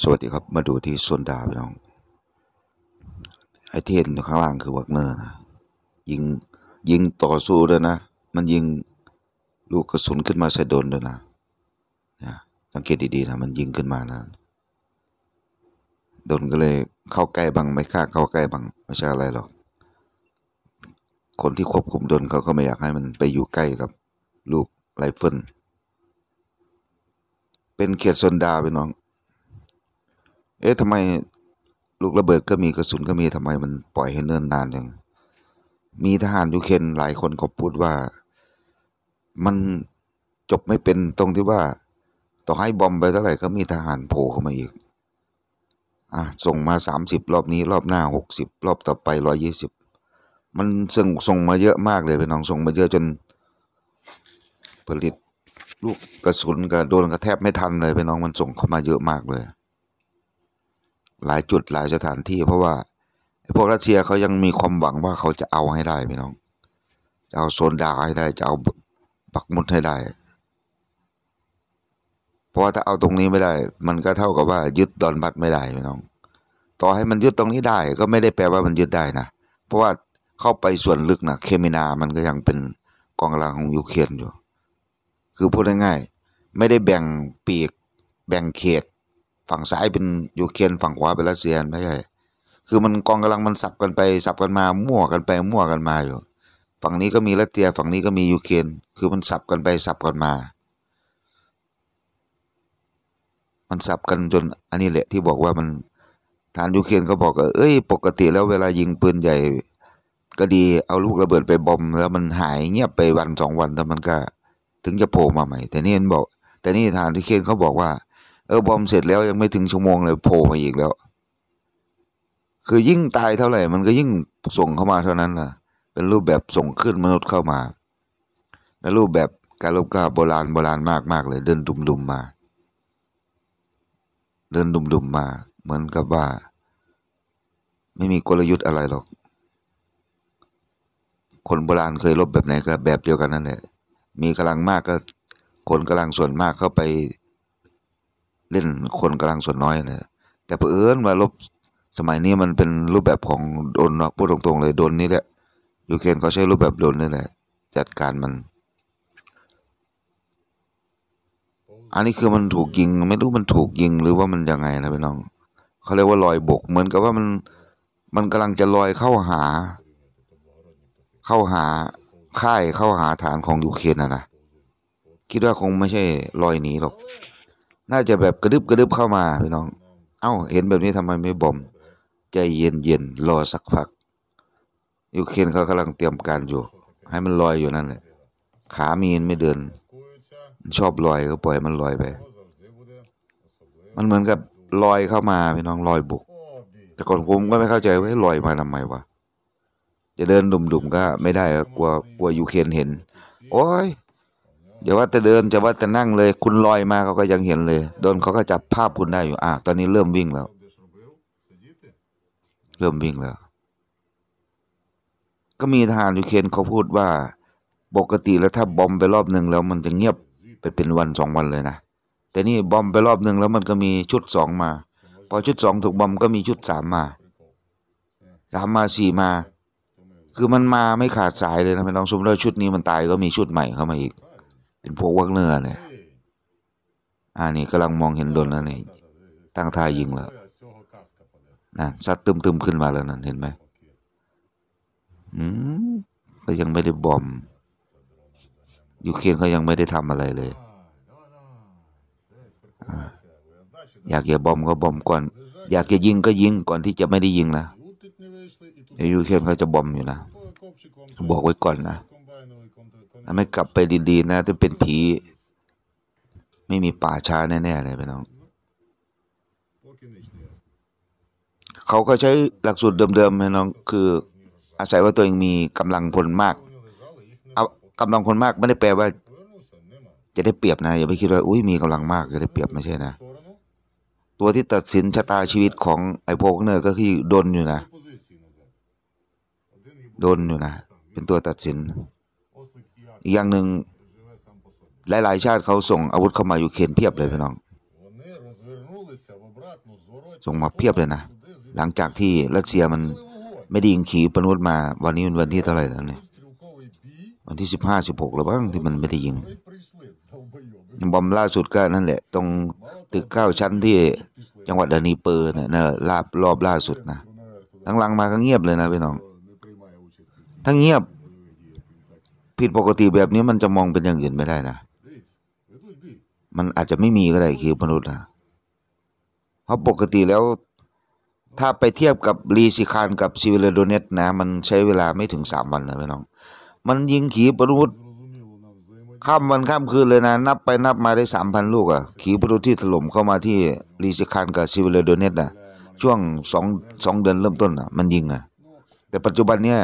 สวัสดีครับ มาดูที่ส่วนดาพี่น้อง ไอเทนข้างล่างคือวักเนอร์นะยิงยิงต่อสู้ด้วยนะมันยิงลูกกระสุนขึ้นมาใส่โดนด้วยนะนะสังเกตดีๆนะมันยิงขึ้นมานะโดนก็เลย เข้าใกล้บังไม่ฆ่าเข้าใกล้บังไม่ใช่อะไรหรอกคนที่ควบคุมโดนเขาก็ไม่อยากให้มันไปอยู่ใกล้กับ ลูกไรเฟิลเป็นเขียดโซนดาไปน้องเอ๊ะทำไมลูกระเบิดก็มีกระสุนก็มีทำไมมันปล่อยให้เนิ่นนานอย่าง มีทหารยูเครนหลายคนก็พูดว่า มันจบไม่เป็นตรงที่ว่า ต่อให้บอมไปเท่าไหร่ก็มีทหารโผล่เข้ามาอีก อ่ะส่งมาสามสิบรอบนี้ รอบหน้าหกสิบรอบต่อไปร้อยี่สิบ มันส่งส่งมาเยอะมากเลยพี่น้องส่งมาเยอะจน ผลิตลูกกระสุนก็โดนกระแทบไม่ทันเลยพี่น้องมันส่งเข้ามาเยอะมากเลยหลายจุดหลายสถานที่เพราะว่าพวกรัสเซียเขายังมีความหวังว่าเขาจะเอาให้ได้พี่น้องจะเอาโซนดาให้ได้ จะเอาปักมุดให้ได้ เพราะว่าถ้าเอาตรงนี้ไม่ได้ มันก็เท่ากับว่ายึดดอนบัตไม่ได้พี่น้อง ต่อให้มันยึดตรงนี้ได้ ก็ไม่ได้แปลว่ามันยึดได้นะเพราะว่าเข้าไปส่วนลึกนะเคมินา มันก็ยังเป็นกองกำลังของยูเครนอยู่ คือพูดง่ายๆไม่ได้แบ่งปีก แบ่งเขตฝั่งซ้ายเป็นยูเครนฝั่งขวาเป็นรัสเซียไม่ใช่คือมันกองกำลังมันสับกันไปสับกันมามั่วกันไปมั่วกันมาอยู่ ฝั่งนี้ก็มีรัสเซียฝั่งนี้ก็มียูเครน คือมันสับกันไปสับกันมา มันสับกันจนอันนี้แหละที่บอกว่ามันฐานยูเครนเขาบอกเอ้ย ปกติแล้วเวลายิงปืนใหญ่ ก็ดีเอาลูกระเบิดไปบอมแล้วมันหายเงียบไปวันสองวันแล้วมันก็ ถึงจะโผล่มาใหม่ แต่นี่มันบอก แต่นี่ฐานยูเครนเขาบอกว่าเออบอมเสร็จแล้วยังไม่ถึงชั่วโมงเลยโผล่มาอีกแล้ว คือยิ่งตายเท่าไหร่มันก็ยิ่งส่งเข้ามาเท่านั้นนะเป็นรูปแบบส่งขึ้นมนุษย์เข้ามาและรูปแบบการลบกาโบราณโบราณมากมากเลย เดินดุมดุมมา เดินดุมดุมมา เหมือนกับว่าไม่มีกลยุทธ์อะไรหรอก คนโบราณเคยลบแบบไหนก็ แบบเดียวกันนั่นแหละมีกำลังมากก็ คนกำลังส่วนมากเข้าไปเล่นคนกำลังส่วนน้อยนะแต่เพ่อิญว่าลบสมัยนี้มันเป็นรูปแบบของโดนพูดตรงๆ เลยโดนนี่แหละยูเครนเขาใช้รูปแบบโดนนี่แหละจัดการมัน อันนี้คือมันถูกยิง ไม่รู้มันถูกยิงหรือว่ามันยังไงนะพี่น้องเขาเรียกว่าลอยบก เหมือนกับว่ามันมันกำลังจะลอยเข้าหา เข้าหาค่ายเข้าหาฐานของยูเครนนะนะคิดว่าคงไม่ใช่ลอยหนีหรอกน่าจะแบบกระดึบกระดึบเข้ามาพี่น้อง เอ้า เห็นแบบนี้ทำไมไม่บ่มใจเย็นเย็นรอสักพักยูเคนเขากำลังเตรียมการอยู่ ให้มันลอยอยู่นั่นแหละขามีนไม่เดิน ชอบลอยก็ปล่อยมันลอยไปมันเหมือนกับลอยเข้ามาพี่น้องลอยบุก แต่ก่อนผมก็ไม่เข้าใจว่าลอยมาทำไมวะจะเดินดุ่มๆก็ไม่ได้กลัวกลัวยูเคนเห็นโอ้ยอย่าว่าแต่เดินจะว่าแต่นั่งเลย คุณลอยมาเขาก็ยังเห็นเลยโดนเขาก็จับภาพคุณได้อยู่ อ่ะตอนนี้เริ่มวิ่งแล้ว เริ่มวิ่งแล้วก็มีทหารยูเครนเขาพูดว่า ปกติแล้วถ้าบอมไปรอบหนึ่งแล้ว มันจะเงียบไปเป็นวันสองวันเลยนะแต่นี่บอมไปรอบหนึ่งแล้วมันก็มีชุดสองมา พอชุดสองถูกบอมก็มีชุดสามมาสามมาสี่มา คือมันมาไม่ขาดสายเลยนะพี่น้องสมมติว่าชุดนี้ มันตายก็มีชุดใหม่เข้ามาอีกเป็นพวกวักเนื้อเนี่ย อ่านี่กำลังมองเห็นโดนแล้วนี่ตั้งท่ายิงแล้วนั่นซัดตึมๆขึ้นมาแล้ว นั่นเห็นไหมอืม ก็ยังไม่ได้บอมยูเครนเขายังไม่ได้ทำอะไรเลย อยากจะบอมก็บอมก่อน อยากจะยิงก็ยิงก่อนที่จะไม่ได้ยิงนะยูเครนเขาจะบอมอยู่นะบอกไว้ก่อนนะไม่กลับไปดีๆนะถ้าเป็นผี ไม่มีป่าช้าแน่ๆเลยพี่น้อง เขาก็ใช้หลักสูตรเดิมๆพี่น้อง คือ อาศัยว่าตัวเองมีกำลังพลมากเอากำลังพลมากไม่ได้แปลว่า จะได้เปรียบนะอย่าไปคิดว่าอุ้ยมีกำลังมากจะได้เปรียบไม่ใช่นะ ตัวที่ตัดสินชะตาชีวิตของไอ้พวกเนอร์ก็คือโดนอยู่นะโดนอยู่นะเป็นตัวตัดสินอีกอย่างหนึ่งหลายๆ ชาติเขาส่งอาวุธเข้ามายูเครนเพียบเลยพี่น้อง ส่งมาเพียบเลยนะ หลังจากที่รัสเซียมันไม่ได้ยิงขีปนาวุธมา วันนี้เป็นวันที่เท่าไหร่แล้วเนี่ยวันที่สิบห้าสิบหกแล้วบ้างที่มันไม่ได้ยิง บอมล่าสุดก็นั่นแหละ ตรงตึกเก้าชั้นที่ จังหวัดดานีเปอร์เนี่ยนะลาบรอบล่าสุดนะหลังๆมาก็เงียบเลยนะพี่น้องทั้งเงียบผิดปกติแบบนี้มันจะมองเป็นอย่างอื่นไม่ได้นะ มันอาจจะไม่มีก็ได้คือมนุษย์นะเพราะปกติแล้ว ถ้าไปเทียบกับรีซิคานกับซิวิเลโดเนตนะมันใช้เวลาไม่ถึงสามวันนะพี่น้อง มันยิงขีปนาวุธข้ามวันข้ามคืนเลยนะ นับไปนับมาได้สามพันลูกอะ่ะขีปนาวุธที่ถล่มเข้ามาที่รีซิคานกับ ซิวิเลโดเนตนะช่วงสองสองเดือนเริ่มต้นนะมันยิงอะ่ะแต่ปัจจุบันเนี้ย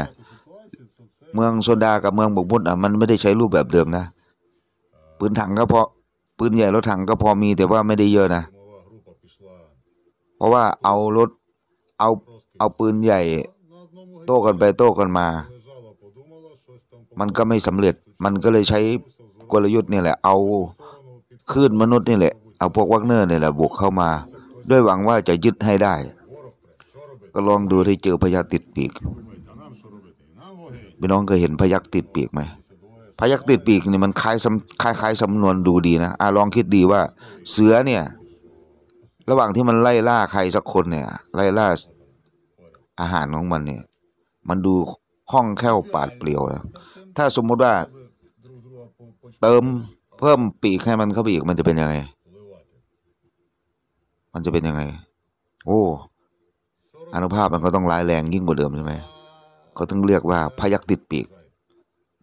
เมืองโซดากับเมืองบกบุญอ่ะมันไม่ได้ใช้รูปแบบเดิมนะ ปืนถังก็พอปืนใหญ่รถถังก็พอมีแต่ว่าไม่ได้เยอะนะ เพราะว่าเอารถเอาเอาปืนใหญ่ โต้กันไปโต้กันมา มันก็ไม่สำเร็จมันก็เลยใช้กลยุทธ์นี่แหละเอาคลื่นมนุษย์นี่แหละเอาพวกวักเนอร์นี่แหละบวกเข้ามาด้วยหวังว่าจะยึดให้ได้ ก็ลองดูที่เจอพยาติดปีกพี่น้องเคยเห็นพยักติดปีกไหมพยักติดปีกนี่มันคล้ายคล้ายคล้ายสำนวนดูดีนะอ่ะลองคิดดีว่า เสือเนี่ย ระหว่างที่มันไล่ล่าใครสักคนเนี่ย ไล่ล่า อาหารของมันเนี่ย มันดูคล่องแคล่วปาดเปลี่ยวนะถ้าสมมติว่า เติมเพิ่มปีกให้มันเข้าไปอีกมันจะเป็นยังไง มันจะเป็นยังไง โอ้อนุภาพมันก็ต้องร้ายแรงยิ่งกว่าเดิมใช่ไหมเขาถึงเรียกว่าพยักติดปีก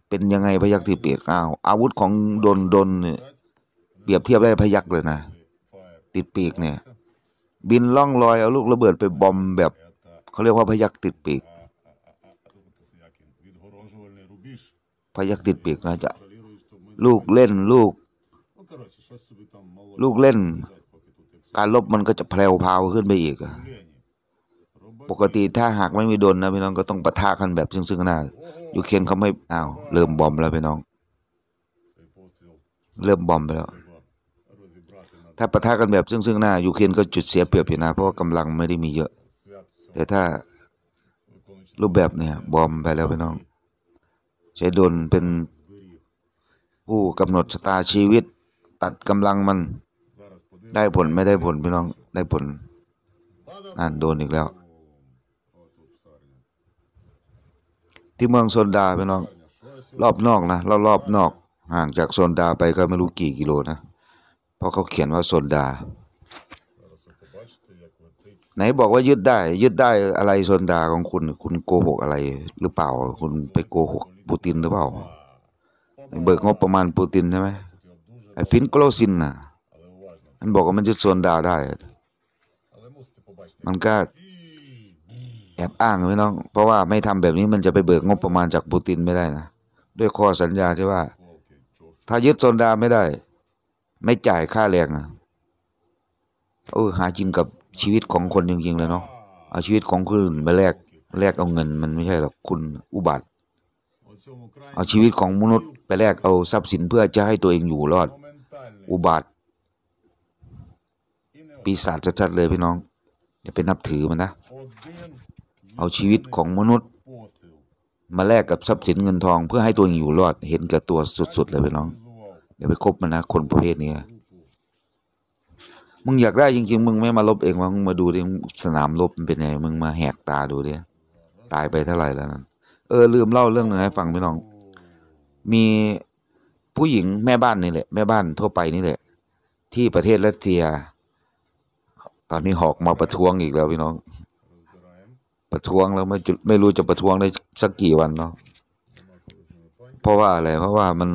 เป็นยังไงพยักติดปีกอ้าวอาวุธของดนดนเนี่ยเปรียบเทียบได้พยักเลยนะ ติดปีกเนี่ยบินล่องลอยเอาลูกระเบิดไปบอมแบบเขาเรียกว่าพยักติดปีก พยักติดปีกนะจะลูกเล่นลูก ลูกเล่น การลบมันก็จะแพรวพาวขึ้นไปอีกอะปกติถ้าหากไม่มีดนนะพี่น้องก็ต้องปะทะกันแบบซึ่งซึ่งหน้ายูเคียนเขาไม่อ้าวเริ่มบอมแล้วพี่น้องเริ่มบอมไปแล้วถ้าปะทะกันแบบซึ่งซึ่งหน้ายูเคียนก็จุดเสียเปรียบอยู่นะเพราะกำกำลังไม่ได้มีเยอะ แต่ถ้ารูปแบบเนี่ยบอมไปแล้วพี่น้อง ใช้ดนเป็นผู้กำหนดชะตาชีวิต ตัดกำลังมันได้ผลไม่ได้ผลพี่น้องได้ผลอ่านโดนอีกแล้วที่เมืองโซนดาไปน้องรอบนอกนะรอบรอบนอกห่างจากโซนดาไปก็ไม่รู้กี่กิโลนะเพราะเขาเขียนว่าโซนดา ไหนบอกว่ายึดได้ ยึดได้อะไรโซนดาของคุณ คุณโกหกอะไร หรือเปล่าคุณไปโกหกปูตินหรือเปล่าเบิกงบประมาณปูตินใช่ไหมไอ้ฟินโกลซินน่ะ มันบอกว่ามันยึดโซนดาได้ มันก็แอบอ้างพี่น้อง เพราะว่าไม่ทำแบบนี้มันจะไปเบิกงบประมาณจากปูตินไม่ได้นะด้วยข้อสัญญาที่ว่า ถ้ายึดโซนดาไม่ได้ ไม่จ่ายค่าแรง่ะโอ้หาจริงกับชีวิตของคนจริงๆเลยเนาะ เอาชีวิตของคนอื่นมาแลกแลกเอาเงิน มันไม่ใช่หรอก คุณ อุบัติ เอาชีวิตของมนุษย์ ไปแลกเอาทรัพย์สิน เพื่อจะให้ตัวเองอยู่รอด อุบัติปีศาจชัดๆเลยพี่น้องอย่าไปนับถือมันนะเอาชีวิตของมนุษย์ มาแลกกับทรัพย์สินเงินทอง เพื่อให้ตัวเองอยู่รอดเห็นกับตัวสุดๆเลยพี่น้องอย่าไปคบมันนะคนประเภทนี้มึงอยากได้จริงๆ มึงไม่มาลบเองวะมึงมาดูดิสนามลบมันเป็นไงมึงมาแหกตาดูดิตายไปเท่าไหร่แล้วนั่นเออลืมเล่าเรื่องหนึ่งให้ฟังพี่น้อง มีผู้หญิงแม่บ้านนี่แหละ แม่บ้านทั่วไปนี่แหละ ที่ประเทศรัสเซีย ตอนนี้หอกมาประท้วงอีกแล้วพี่น้องประท้วงแล้วไม่จุไม่รู้จะประท้วงได้สักกี่วันเนาะ เพราะว่าอะไรเพราะว่ามัน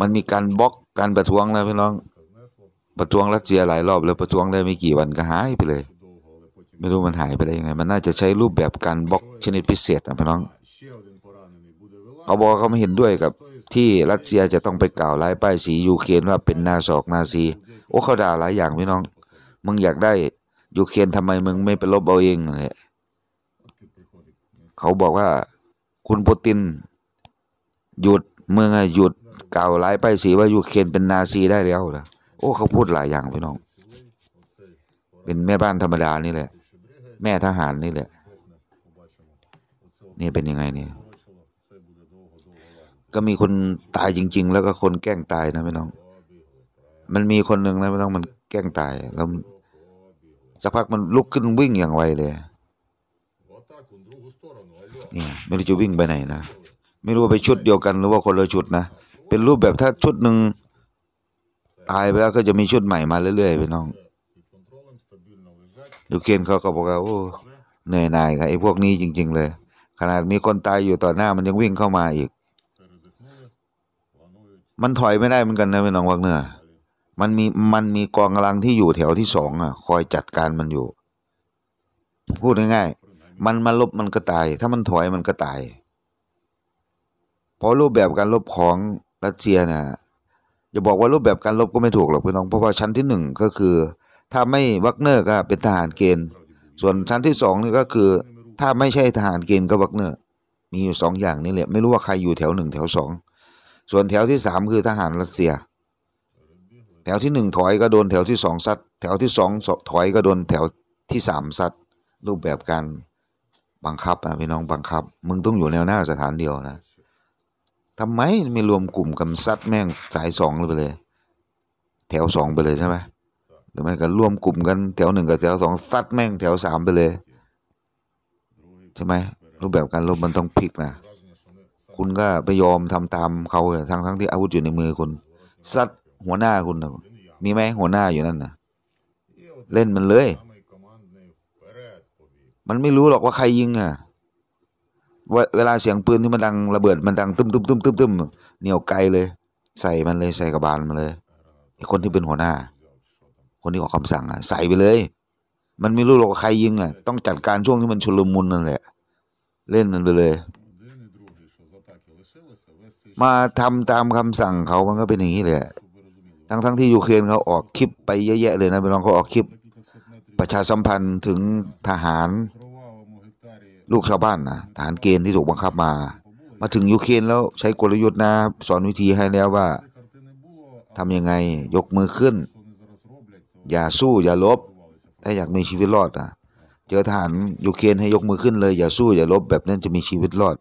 มันมีการบล็อกการประท้วงแล้วพี่น้อง ประท้วงรัสเซียหลายรอบ แล้วประท้วงได้ไม่กี่วันก็หายไปเลย ไม่รู้มันหายไปได้ยังไง มันน่าจะใช้รูปแบบการบล็อกชนิดพิเศษนะพี่น้องเขาบอกเขาไม่เห็นด้วยกับ ที่รัสเซียจะต้องไปกล่าวร้ายป้ายสียูเครนว่าเป็นนาศอกนาซีโอ้เขาด่าหลายอย่างพี่น้อง มึงอยากได้ยูเครนทำไมมึง ไม่ไปลบเอาเองเนี่ยเขาบอกว่า คุณปูติน หยุดเมืองหยุดกล่าวลายไปสีว่ายูเครนเป็นนาซีได้แล้วนะโอ้เขาพูดหลายอย่างพี่น้องเป็นแม่บ้านธรรมดานี่แหละ แม่ทหารนี่แหละ นี่เป็นยังไงเนี่ยก็มีคนตายจริง ๆ แล้วก็คนแกล้งตายนะพี่น้อง มันมีคนหนึ่งนะพี่น้องมันแกล้งตาย แล้วสักพักมันลุกขึ้นวิ่งอย่างไวเลยนี่ไม่รู้จะวิ่งไปไหนนะไม่รู้ว่าไปชุดเดียวกัน หรือว่าคนละชุดนะเป็นรูปแบบถ้าชุดหนึ่งตายไปแล้วก็จะมีชุดใหม่มาเรื่อยๆไปน้องยูเคยนเขาก็บอกว่าโอ้เหนื่อยหน่ายครับไอ้พวกนี้จริง ๆ เลย ขนาดมีคนตายอยู่ต่อหน้ามันยังวิ่งเข้ามาอีก มันถอยไม่ได้เหมือนกันนะไปน้องวักเนื้อมันมีมันมีกองกำลังที่อยู่แถวที่สองอ่ะ คอยจัดการมันอยู่ พูดง่ายๆมันมาลบมันก็ตาย ถ้ามันถอยมันก็ตายเพราะรูปแบบการลบของรัสเซียนะ่ะจะบอกว่ารูปแบบการลบก็ไม่ถูกหรอกพี่น้อง เพราะว่าชั้นที่หนึ่งก็คือถ้าไม่วักเนอร์ก็เป็นทหารเกณฑ์ ส่วนชั้นที่สองนี่ก็คือ ถ้าไม่ใช่ทหารเกณฑ์ก็วักเนอร์ มีอยู่สองอย่างนี่แหละ ไม่รู้ว่าใครอยู่แถวหนึ่งแถวสอง ส่วนแถวที่สามคือทหารรัสเซีย แถวที่หนึ่งถอยก็โดนแถวที่สองซัดแถวที่สองถอยก็โดนแถวที่สามซัดรูปแบบการบังคับนะพี่น้องบังคับ มึงต้องอยู่แนวหน้าสถานเดียวนะทำไมไม่รวมกลุ่มกันซัดแม่งสายสองไปเลย แถวสองไปเลยใช่ไหมหรือไม่ก็รวมกลุ่มกันแถวหนึ่งกับแถวสองซัดแม่งแถวสามไปเลยใช่ไหมรูปแบบการรบมันต้องพลิกนะคุณก็ไปยอมทำตามเขาทั้งทั้งที่อาวุธอยู่ในมือคุณซัดหัวหน้าคุณนะมีไหมหัวหน้าอยู่นั่นนะเล่นมันเลยมันไม่รู้หรอกว่าใครยิงอ่ะเวลาเสียงปืนที่มันดังระเบิดมันดังตึ้มตึ้มตึ้มตึ้มตึ้มเหนียวไกลเลย ใส่มันเลยใส่กระบาลมันเลยไอคนที่เป็นหัวหน้า คนที่ออกคำสั่งอ่ะ ใส่ไปเลย มันไม่รู้หรอกว่าใครยิงอ่ะต้องจัดการช่วงที่มันชุลมุนนั่นแหละ เล่นมันไปเลย มาทำตามคำสั่งเขามันก็เป็นอย่างนี้เลยทั้งทั้งที่ยูเครนเขาออกคลิปไปเยอะแยะ เลยนะไปลองเขาออกคลิปประชาสัมพันธ์ถึงทหารลูกชาวบ้านนะทหารเกณฑ์ที่ถูกบังคับมา มาถึงยูเครนแล้วใช้กลยุทธ์นะสอนวิธีให้แล้วว่าทำยังไงยกมือขึ้น อย่าสู้อย่าลบถ้าอยากมีชีวิตรอดนะเจอทหารยูเครนให้ยกมือขึ้นเลยอย่าสู้อย่าลบ แบบนั้นจะมีชีวิตรอด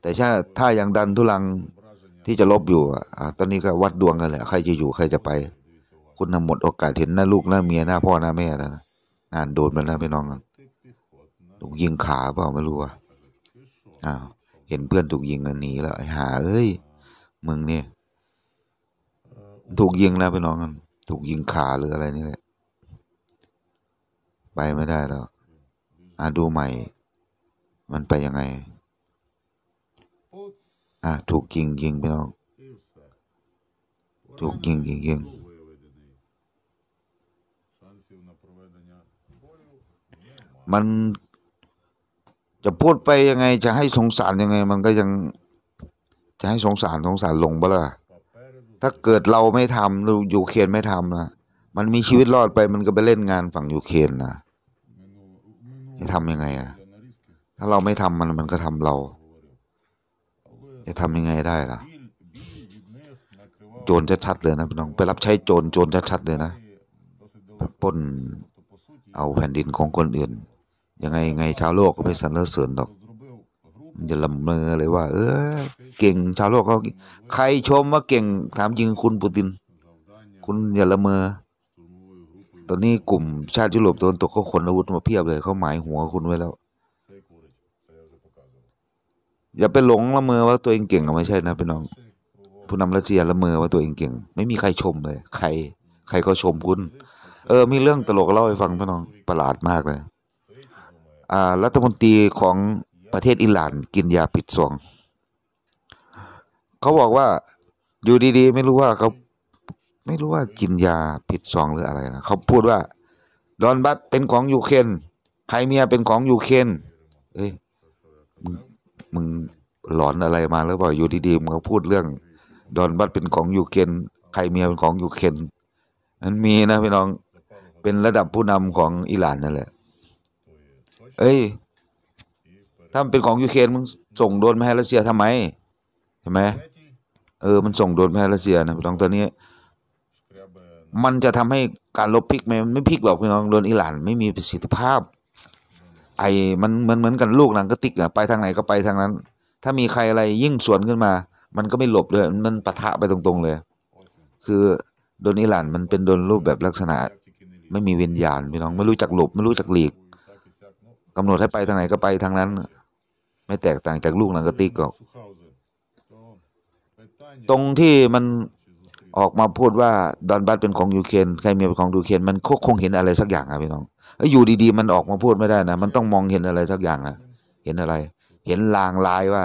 แต่ถ้าถ้ายังดันทุลังที่จะลบอยู่อ่ะตอนนี้ก็วัดดวงกันแหละ ใครจะอยู่ใครจะไป คุณนำหมดโอกาสเห็นหน้าลูกหน้าเมียหน้าพ่อหน้าแม่แล้วนะ่านโดนมาแล้วไปน้องถูกยิงขาเปล่าไม่รู้อ่ะอ้าว เห็นเพื่อนถูกยิงหนีแล้ว ไอ้หาเอ้ย มึงเนี่ย ถูกยิงแล้วไปน้อง ถูกยิงขาหรืออะไรนี่แหละ ไปไม่ได้แล้ว อ่ะดูใหม่ มันไปยังไง อ่ะถูกยิงยิงไปน้อง ถูกยิงยิงยิงมันจะพูดไปยังไง จะให้สงสารยังไง มันก็ยังจะให้สงสารสงสารลงบงล่ะถ้าเกิดเราไม่ทำเราอยูเครนไม่ทำนะมันมีชีวิตรอดไป มันก็ไปเล่นงานฝั่งยูเครนนะจะทำยังไงอะถ้าเราไม่ทำมันมันก็ทำเราจะทำยังไงได้ล่ะ โจรจะชัดเลยนะพี่น้องไปรับใช้โจรโจรจะชัดเลยนะปป้นเอาแผ่นดินของคนอื่นยังไงไงชาวโลกก็ไม่สรรเสริญหรอก มันจะลำเมอเลยว่า เออ เก่ง ชาวโลกเขา ใครชมว่าเก่งถามจริงคุณปูติน คุณอย่าละเมอตอนนี้กลุ่มชาติยุโรปตะวันตกเขาขนอาวุธมาเพียบเลย เขาหมายหัวคุณไว้แล้ว อย่าไปหลงละเมอว่าตัวเองเก่งไม่ใช่นะพี่น้อง ผู้นำรัสเซียละเมอว่าตัวเองเก่ง ไม่มีใครชมเลย ใคร ใครก็ชมคุณ เออ มีเรื่องตลกเล่าให้ฟังพี่น้อง ประหลาดมากเลยรัฐมนตรีของประเทศอิหร่าน กินยาปิดสวงเขาบอกว่าอยู่ดีๆไม่รู้ว่าเขาไม่รู้ว่ากินยาผิดซองหรืออะไรนะเขาพูดว่า ดอนบัตเป็นของยูเครนใครเมียเป็นของยูเครนเอ้ยมึงมึงหลอนอะไรมาหรือเปล่าอยู่ดีๆมึงพูดเรื่อง ดอนบัตเป็นของยูเครนใครเมียเป็นของยูเครนมันมีนะพี่น้องเป็นระดับผู้นำของอิหร่านนั่นแหละเอ้ยถ้ามันเป็นของยูเครนมึงส่งโดนมาให้รัสเซียทำไมใช่ไหมเออมันส่งโดนมาให้รัสเซียนะพี่น้องตอนนี้ มันจะทำให้การลบพลิกไหมไม่พลิกหรอกพี่น้องโดนอิหร่านไม่มีประสิทธิภาพ ไอ้มันมันเหมือนกันลูกหนังกระติกอะไปทางไหนก็ไปทางนั้น ถ้ามีใครอะไรยิ่งสวนขึ้นมา มันก็ไม่หลบเลย มันปะทะไปตรงๆเลย คือ โดนอิหร่านมันเป็นโดนรูปแบบลักษณะ ไม่มีวิญญาณพี่น้อง ไม่รู้จักหลบไม่รู้จักหลีกกำหนดให้ไปทางไหนก็ไปทางนั้น ไม่แตกต่างจากลูกหนังกระติกหรอกตรงที่มันออกมาพูดว่าดอนบัตเป็นของยูเครนใครมีเป็นของยูเครนมันคงเห็นอะไรสักอย่างัะพี่น้อง อยู่ดีๆมันออกมาพูดไม่ได้นะมันต้องมองเห็นอะไรสักอย่างนะเห็นอะไร เห็นลางลายว่า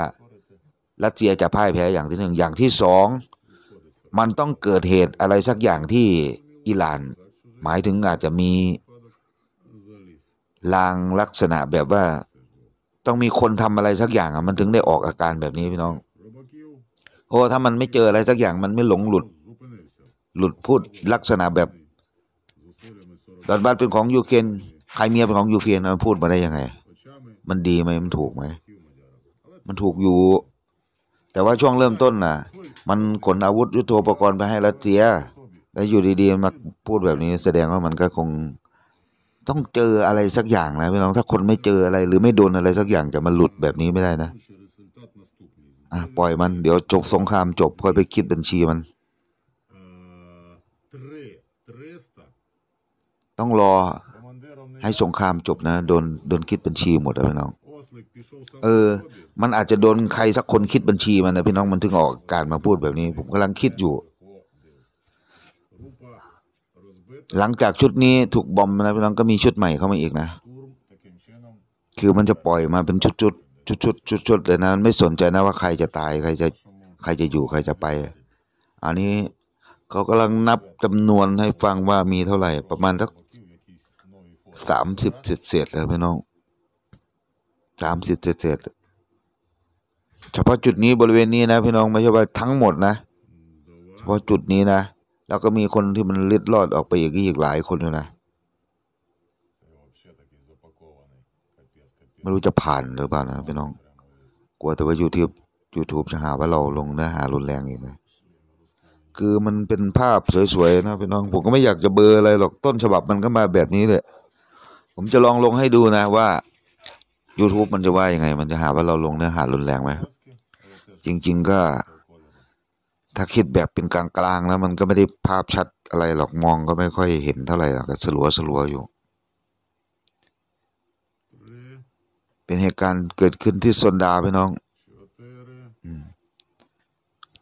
รัสเซียจะพ่ายแพ้อย่างที่หนึ่งอย่างที่สองมันต้องเกิดเหตุอะไรสักอย่างที่อิหร่าน หมายถึงอาจจะมีลางลักษณะแบบว่า ต้องมีคนทำอะไรสักอย่าง อ่ะ มันถึงได้ออกอาการแบบนี้พี่น้องโอ้ถ้ามันไม่เจออะไรสักอย่างมันไม่หลงหลุด หลุดพูดลักษณะแบบดอนบานเป็นของยูเครนใครเมียเป็นของยูเครนมันพูดมาได้ยังไง มันดีไหมมันถูกไหมมันถูกอยู่ แต่ว่าช่วงเริ่มต้นน่ะ มันขนอาวุธยุโทโธปกรณ์ไปให้รัสเซียแล้วอยู่ดีๆมาพูดแบบนี้ แสดงว่ามันก็คงต้องเจออะไรสักอย่างนะพี่น้อง ถ้าคนไม่เจออะไร หรือไม่โดนอะไรสักอย่างจะมาหลุดแบบนี้ไม่ได้นะอ่ะปล่อยมันเดี๋ยวจบสงครามจบค่อยไปคิดบัญชีมันต้องรอให้สงครามจบนะโดนโดนคิดบัญชีหมดนะพี่น้องเออ มันอาจจะโดนใครสักคนคิดบัญชีมันนะพี่น้องมันถึงออกการมาพูดแบบนี้ ผมกำลังคิดอยู่หลังจากชุดนี้ถูกบอมนะพี่น้องก็มีชุดใหม่เข้ามาอีกนะคือมันจะปล่อยมาเป็นชุดๆชุดๆชุดๆเลยนะไม่สนใจนะว่าใครจะตายใครจะ ใครจะอยู่ใครจะไป อันนี้เขากำลังนับจำนวนให้ฟังว่ามีเท่าไหร่ ประมาณสักสามสิบเศษเศษเลยพี่น้องสามสิบเศษเศษเฉพาะจุดนี้บริเวณนี้นะพี่น้องไม่ใช่ว่าทั้งหมดนะเฉพาะจุดนี้นะแล้วก็มีคนที่มันลิดรอดออกไปอีกอีกหลายคนด้ยนะไม่รู้จะผ่านหรือเปล่านะพี่น้อง กลัวแต่ว่า YouTube YouTube จะหาว่าเราลงเนื้อหารุนแรงอีกนะคือมันเป็นภาพสวยๆนะพี่น้องผมก็ไม่อยากจะเบอร์อะไรหรอกต้นฉบับมันก็มาแบบนี้เลยผมจะลองลงให้ดูนะว่า YouTube มันจะว่ายังไง มันจะหาว่าเราลงเนื้อหารุนแรงไหมจริง ๆ ก็ถ้าคิดแบบเป็นกลางๆแล้วมันก็ไม่ได้ภาพชัดอะไรหรอกมองก็ไม่ค่อยเห็นเท่าไหร่หรอกสลัวสลัวอยู่ เป็นเหตุการณ์เกิดขึ้นที่ซนดาพี่น้อง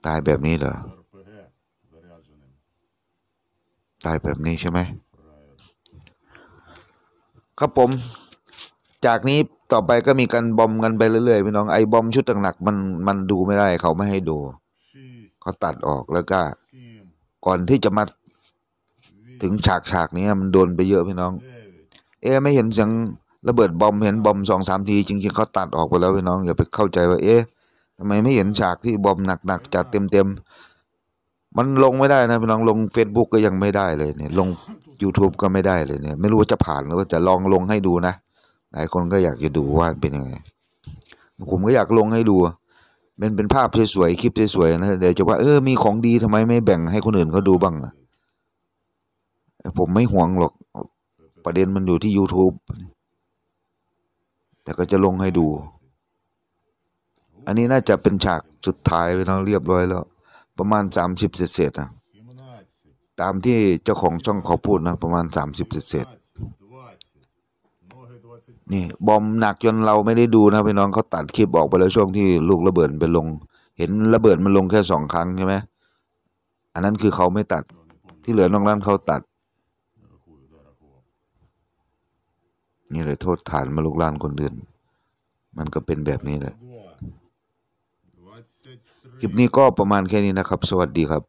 ตายแบบนี้เหรอ ตายแบบนี้ใช่ไหม ครับผม จากนี้ต่อไปก็มีการบอมกันไปเรื่อยๆพี่น้องไอ้บอมชุดหนักๆมันมันดูไม่ได้เขาไม่ให้ดูเขาตัดออกแล้วก็ ก่อนที่จะมาถึงฉากฉากนี้ มันโดนไปเยอะพี่น้อง เอ๊ไม่เห็นเสียงระเบิดบอมเห็นบอมสองสามที จริง ๆ เขาตัดออกไปแล้วพี่น้อง อย่าไปเข้าใจว่า เอ๊ะทำไมไม่เห็นฉากที่บอมหนักๆจัดเต็มๆมันลงไม่ได้นะพี่น้องลง Facebook ก็ยังไม่ได้เลย เนี่ยลง YouTube ก็ไม่ได้เลยเนี่ยไม่รู้ว่าจะผ่านหรือว่าจะลองลงให้ดูนะหลายคนก็อยากจะดูว่าเป็นยังไงผมก็อยากลงให้ดูป็นเป็นภาพสวยๆคลิปสวยๆนะเดี๋ยวจะว่า เออมีของดีทำไมไม่แบ่งให้คนอื่นเขาดูบ้างผมไม่ห่วงหรอกประเด็นมันอยู่ที่ YouTube แต่ก็จะลงให้ดู อันนี้น่าจะเป็นฉากสุดท้ายไปแล้วเรียบร้อยแล้ว ประมาณสามสิบเศษๆนะตามที่เจ้าของช่องเขาพูดนะ ประมาณสามสิบเศษๆนี่ บอมหนักจนเราไม่ได้ดูนะพี่น้องเขาตัดคลิปออกไปแล้วช่วงที่ลูกระเบิดไปลง เห็นระเบิดมันลงแค่สองครั้ง ใช่ไหมอันนั้นคือเขาไม่ตัด ที่เหลือนอกนั้นเขาตัด นี่เลยโทษฐานมาลุกล้านคนอื่น มันก็เป็นแบบนี้แหละคลิปนี้ก็ประมาณแค่นี้นะครับ สวัสดีครับ